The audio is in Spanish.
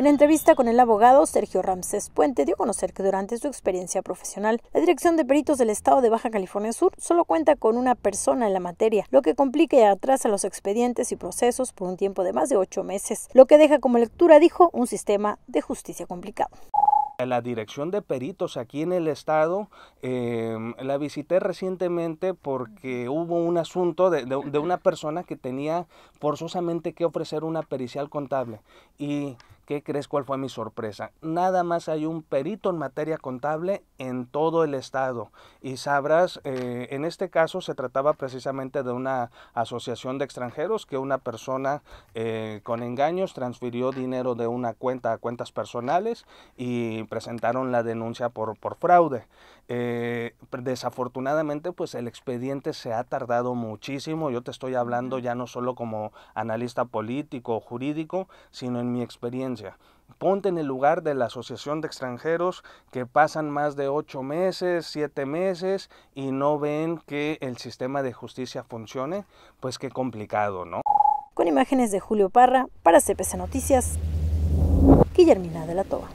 En entrevista con el abogado Sergio Ramsés Puente dio a conocer que durante su experiencia profesional, la Dirección de Peritos del Estado de Baja California Sur solo cuenta con una persona en la materia, lo que complica y atrasa los expedientes y procesos por un tiempo de más de ocho meses, lo que deja como lectura, dijo, un sistema de justicia complicado. La dirección de peritos aquí en el estado em, la visité recientemente porque hubo un asunto de, de, una persona que tenía forzosamente que ofrecer una pericial contable y ¿Qué crees cuál fue mi sorpresa? Nada más hay un perito en materia contable en todo el estado. Y sabrás, eh, en este caso se trataba precisamente de una asociación de extranjeros que una persona eh, con engaños transfirió dinero de una cuenta a cuentas personales y presentaron la denuncia por, por fraude. Eh, pues, desafortunadamente, pues el expediente se ha tardado muchísimo. Yo te estoy hablando ya no solo como analista político o jurídico, sino en mi experiencia. Ponte en el lugar de la Asociación de Extranjeros que pasan más de ocho meses, siete meses y no ven que el sistema de justicia funcione, pues qué complicado, ¿no? Con imágenes de Julio Parra para CPC Noticias, Guillermina de la Toba.